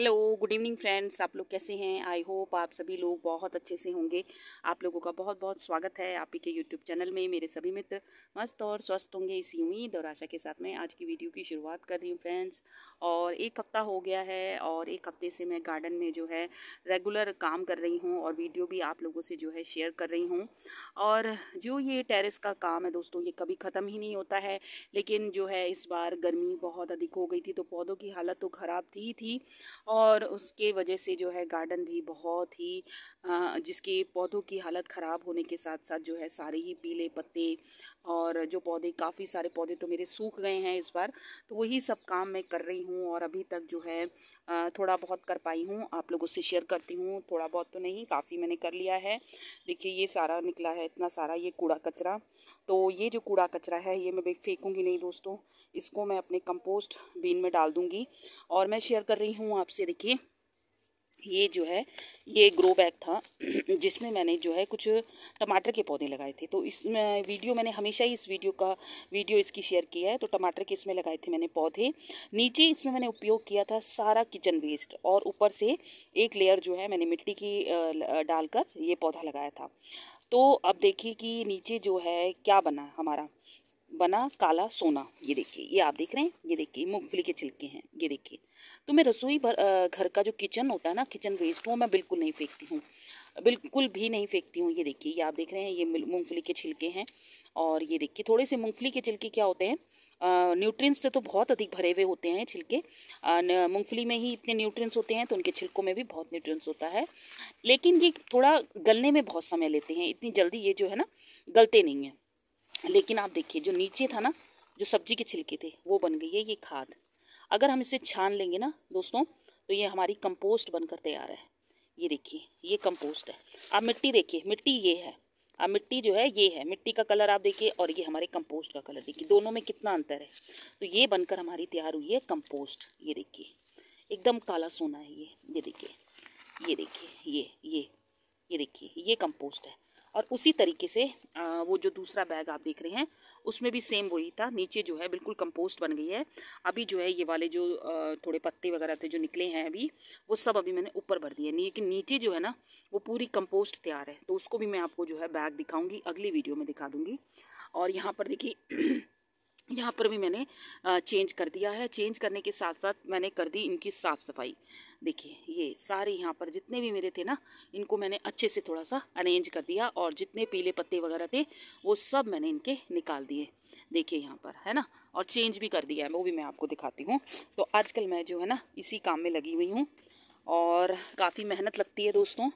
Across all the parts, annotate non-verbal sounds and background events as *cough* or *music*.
hello good evening friends आप लोग कैसे हैं आई होप आप सभी लोग बहुत अच्छे से होंगे आप लोगों का बहुत बहुत स्वागत है आप ही के यूट्यूब चैनल में मेरे सभी मित्र मस्त और स्वस्थ होंगे इसी उम्मीद और आशा के साथ मैं आज की वीडियो की शुरुआत कर रही हूँ फ्रेंड्स और एक हफ़्ता हो गया है और एक हफ़्ते से मैं गार्डन में जो है रेगुलर काम कर रही हूँ और वीडियो भी आप लोगों से जो है शेयर कर रही हूँ और जो ये टेरिस का काम है दोस्तों ये कभी ख़त्म ही नहीं होता है लेकिन जो है इस बार गर्मी बहुत अधिक हो गई थी तो पौधों की हालत तो ख़राब थी थी और उसके वजह से जो है गार्डन भी बहुत ही जिसके पौधों की हालत ख़राब होने के साथ साथ जो है सारे ही पीले पत्ते और जो पौधे काफ़ी सारे पौधे तो मेरे सूख गए हैं इस बार तो वही सब काम मैं कर रही हूँ और अभी तक जो है थोड़ा बहुत कर पाई हूँ आप लोगों से शेयर करती हूँ थोड़ा बहुत तो नहीं काफ़ी मैंने कर लिया है देखिए ये सारा निकला है इतना सारा ये कूड़ा कचरा तो ये जो कूड़ा कचरा है ये मैं फेंकूँगी नहीं दोस्तों इसको मैं अपने कंपोस्ट बीन में डाल दूँगी और मैं शेयर कर रही हूँ आपसे देखिए ये जो है ये ग्रो बैग था *clears throat* जिसमें मैंने जो है कुछ टमाटर के पौधे लगाए थे तो इस वीडियो मैंने हमेशा ही इस वीडियो का वीडियो इसकी शेयर किया है तो टमाटर के इसमें लगाए थे मैंने पौधे नीचे इसमें मैंने उपयोग किया था सारा किचन वेस्ट और ऊपर से एक लेयर जो है मैंने मिट्टी की डालकर ये पौधा लगाया था तो अब देखिए कि नीचे जो है क्या बना हमारा बना काला सोना ये देखिए ये आप देख रहे हैं ये देखिए मूंगफली के छिलके हैं ये देखिए तो मैं रसोई भर घर का जो किचन होता है ना किचन वेस्ट वो मैं बिल्कुल नहीं फेंकती हूँ बिल्कुल भी नहीं फेंकती हूँ ये देखिए ये आप देख रहे हैं ये मूँगफली के छिलके हैं और ये देखिए थोड़े से मूँगफली के छिलके क्या होते हैं न्यूट्रिएंट्स से तो बहुत अधिक भरे हुए होते हैं छिलके मूँगफली में ही इतने न्यूट्रिएंट्स होते हैं तो उनके छिलकों में भी बहुत न्यूट्रिएंट्स होता है लेकिन ये थोड़ा गलने में बहुत समय लेते हैं इतनी जल्दी ये जो है ना गलते नहीं हैं लेकिन आप देखिए जो नीचे था ना जो सब्जी के छिलके थे वो बन गई है ये खाद अगर हम इसे छान लेंगे ना दोस्तों तो ये हमारी कंपोस्ट बनकर तैयार है ये देखिए ये कंपोस्ट है आप मिट्टी देखिए मिट्टी ये है अब मिट्टी जो है ये है मिट्टी का कलर आप देखिए और ये हमारे कंपोस्ट का कलर देखिए दोनों में कितना अंतर है तो ये बनकर हमारी तैयार हुई है कंपोस्ट ये देखिए एकदम काला सोना है ये ये देखिए ये देखिए ये ये ये देखिए ये कंपोस्ट है और उसी तरीके से आ, वो जो दूसरा बैग आप देख रहे हैं उसमें भी सेम वही था नीचे जो है बिल्कुल कंपोस्ट बन गई है अभी जो है ये वाले जो थोड़े पत्ते वगैरह थे जो निकले हैं अभी वो सब अभी मैंने ऊपर भर दिए लेकिन नीचे जो है ना वो पूरी कंपोस्ट तैयार है तो उसको भी मैं आपको जो है बैग दिखाऊंगी अगली वीडियो में दिखा दूँगी और यहाँ पर देखिए यहाँ पर भी मैंने चेंज कर दिया है चेंज करने के साथ साथ मैंने कर दी इनकी साफ़ सफाई देखिए ये सारे यहाँ पर जितने भी मेरे थे ना इनको मैंने अच्छे से थोड़ा सा अरेंज कर दिया और जितने पीले पत्ते वगैरह थे वो सब मैंने इनके निकाल दिए देखिए यहाँ पर है ना और चेंज भी कर दिया है वो भी मैं आपको दिखाती हूँ तो आजकल मैं जो है ना इसी काम में लगी हुई हूँ और काफ़ी मेहनत लगती है दोस्तों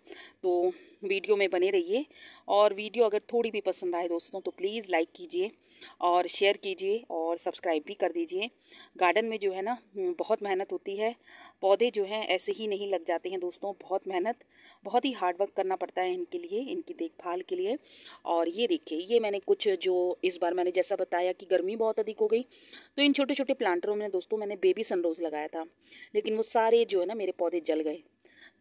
तो वीडियो में बने रहिए और वीडियो अगर थोड़ी भी पसंद आए दोस्तों तो प्लीज़ लाइक कीजिए और शेयर कीजिए और सब्सक्राइब भी कर दीजिए गार्डन में जो है ना हम्म, बहुत मेहनत होती है पौधे जो हैं ऐसे ही नहीं लग जाते हैं दोस्तों बहुत मेहनत बहुत ही हार्डवर्क करना पड़ता है इनके लिए इनकी देखभाल के लिए और ये देखिए ये मैंने कुछ जो इस बार मैंने जैसा बताया कि गर्मी बहुत अधिक हो गई तो इन छोटे छोटे प्लांटरों में दोस्तों मैंने बेबी सनरोज़ लगाया था लेकिन वो सारे जो है ना मेरे पौधे जल गए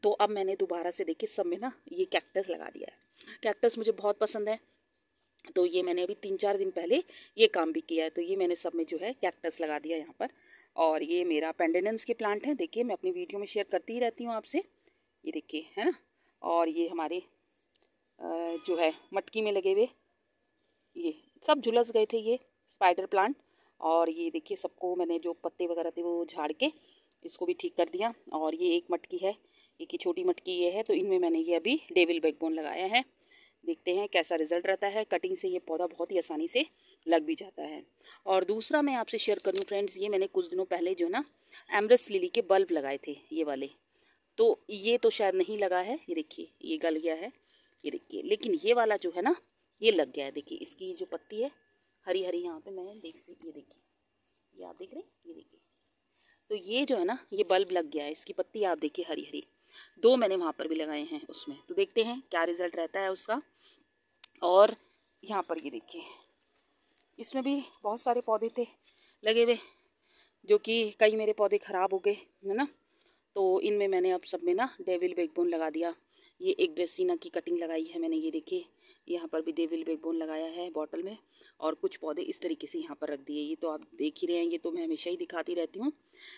तो अब मैंने दोबारा से देखिए सब में ना ये कैक्टस लगा दिया है कैक्टस मुझे बहुत पसंद है तो ये मैंने अभी तीन चार दिन पहले ये काम भी किया है तो ये मैंने सब में जो है कैक्टस लगा दिया यहाँ पर और ये मेरा पेंडेनेंस के प्लांट है देखिए मैं अपनी वीडियो में शेयर करती ही रहती हूँ आपसे ये देखिए है ना और ये हमारे जो है मटकी में लगे हुए ये सब झुलस गए थे ये स्पाइडर प्लांट और ये देखिए सबको मैंने जो पत्ते वगैरह थे वो झाड़ के इसको भी ठीक कर दिया और ये एक मटकी है एक ही छोटी मटकी ये है तो इनमें मैंने ये अभी डेविल बैकबोन लगाया है देखते हैं कैसा रिजल्ट रहता है कटिंग से ये पौधा बहुत ही आसानी से लग भी जाता है और दूसरा मैं आपसे शेयर करूँ फ्रेंड्स ये मैंने कुछ दिनों पहले जो ना एमरस लिली के बल्ब लगाए थे ये वाले तो ये तो शायद नहीं लगा है ये देखिए ये गल गया है ये देखिए लेकिन ये वाला जो है ना ये लग गया है देखिए इसकी जो पत्ती है हरी हरी यहाँ पे मैंने देख सी ये देखिए ये आप देख रहे हैं ये देखिए तो ये जो है ना ये बल्ब लग गया है इसकी पत्ती आप देखिए हरी हरी दो मैंने वहाँ पर भी लगाए हैं उसमें तो देखते हैं क्या रिज़ल्ट रहता है उसका और यहाँ पर ये देखिए इसमें भी बहुत सारे पौधे थे लगे हुए जो कि कई मेरे पौधे ख़राब हो गए है ना तो इनमें मैंने अब सब में ना डेविल बेगबोन लगा दिया ये एक ड्रेसिना की कटिंग लगाई है मैंने ये देखिए यहाँ पर भी डेविल बेगबोन लगाया है बॉटल में और कुछ पौधे इस तरीके से यहाँ पर रख दिए ये तो आप देख ही रहे हैं ये तो मैं हमेशा ही दिखाती रहती हूँ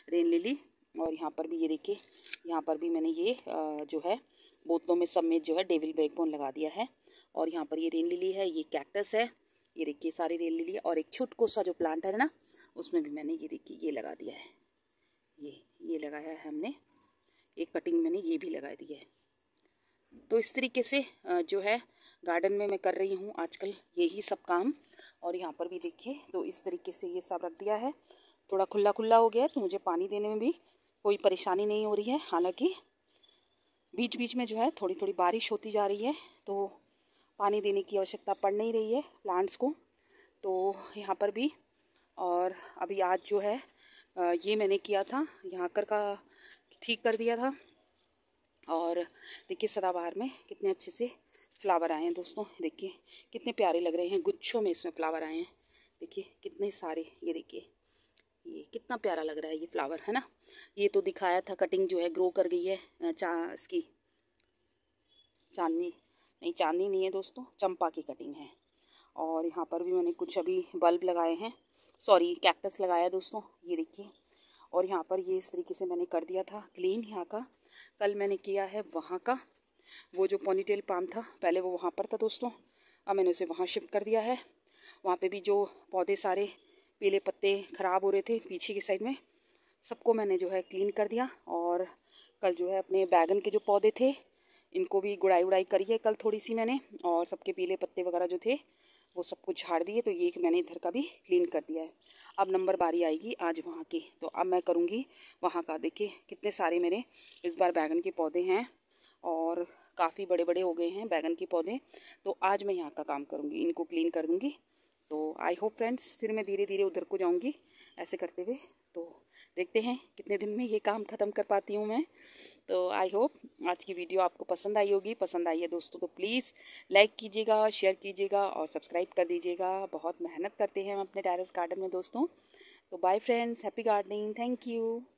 रेन लिली और यहाँ पर भी ये देखिए यहाँ पर भी मैंने ये जो है बोतलों में सब में जो है डेविल बैकबोन लगा दिया है और यहाँ पर ये रेन लिली है ये कैक्टस है ये देखिए सारी रेन लिली और एक छुटको सा जो प्लांट है ना उसमें भी मैंने ये देखिए ये लगा दिया है ये ये लगाया है हमने एक कटिंग मैंने ये भी लगा दी है तो इस तरीके से जो है गार्डन में मैं कर रही हूँ आजकल यही सब काम और यहाँ पर भी देखिए तो इस तरीके से ये सब रख दिया है थोड़ा खुला खुला हो गया तो मुझे पानी देने में भी कोई परेशानी नहीं हो रही है हालांकि बीच बीच में जो है थोड़ी थोड़ी बारिश होती जा रही है तो पानी देने की आवश्यकता पड़ नहीं रही है प्लांट्स को तो यहाँ पर भी और अभी आज जो है ये मैंने किया था यहाँ कर का ठीक कर दिया था और देखिए सदाबहार में कितने अच्छे से फ्लावर आए हैं दोस्तों देखिए कितने प्यारे लग रहे हैं गुच्छों में इसमें फ्लावर आए हैं देखिए कितने सारे ये देखिए ये कितना प्यारा लग रहा है ये फ्लावर है ना ये तो दिखाया था कटिंग जो है ग्रो कर गई है चा इसकी चांदनी नहीं चांदनी नहीं है दोस्तों चंपा की कटिंग है और यहाँ पर भी मैंने कुछ अभी बल्ब लगाए हैं सॉरी कैक्टस लगाया दोस्तों ये देखिए और यहाँ पर ये इस तरीके से मैंने कर दिया था क्लीन यहाँ का कल मैंने किया है वहाँ का वो जो पोनीटेल पाम था पहले वो वहाँ पर था दोस्तों अब मैंने उसे वहाँ शिफ्ट कर दिया है वहाँ पे भी जो पौधे सारे पीले पत्ते ख़राब हो रहे थे पीछे की साइड में सबको मैंने जो है क्लीन कर दिया और कल जो है अपने बैगन के जो पौधे थे इनको भी गुड़ाई उड़ाई करी है कल थोड़ी सी मैंने और सबके पीले पत्ते वगैरह जो थे वो सबको झाड़ दिए तो ये मैंने इधर का भी क्लीन कर दिया है अब नंबर बारी आएगी आज वहाँ की तो अब मैं करूँगी वहाँ का देखिए कितने सारे मेरे इस बार बैगन के पौधे हैं और काफ़ी बड़े बड़े हो गए हैं बैगन के पौधे तो आज मैं यहाँ का काम करूँगी इनको क्लीन कर दूँगी तो आई होप फ्रेंड्स फिर मैं धीरे धीरे उधर को जाऊँगी ऐसे करते हुए तो देखते हैं कितने दिन में ये काम ख़त्म कर पाती हूँ मैं तो आई होप आज की वीडियो आपको पसंद आई होगी पसंद आई है दोस्तों तो प्लीज़ लाइक कीजिएगा शेयर कीजिएगा और सब्सक्राइब कर दीजिएगा बहुत मेहनत करते हैं हम अपने टेरेस गार्डन में दोस्तों तो bye friends happy gardening thank you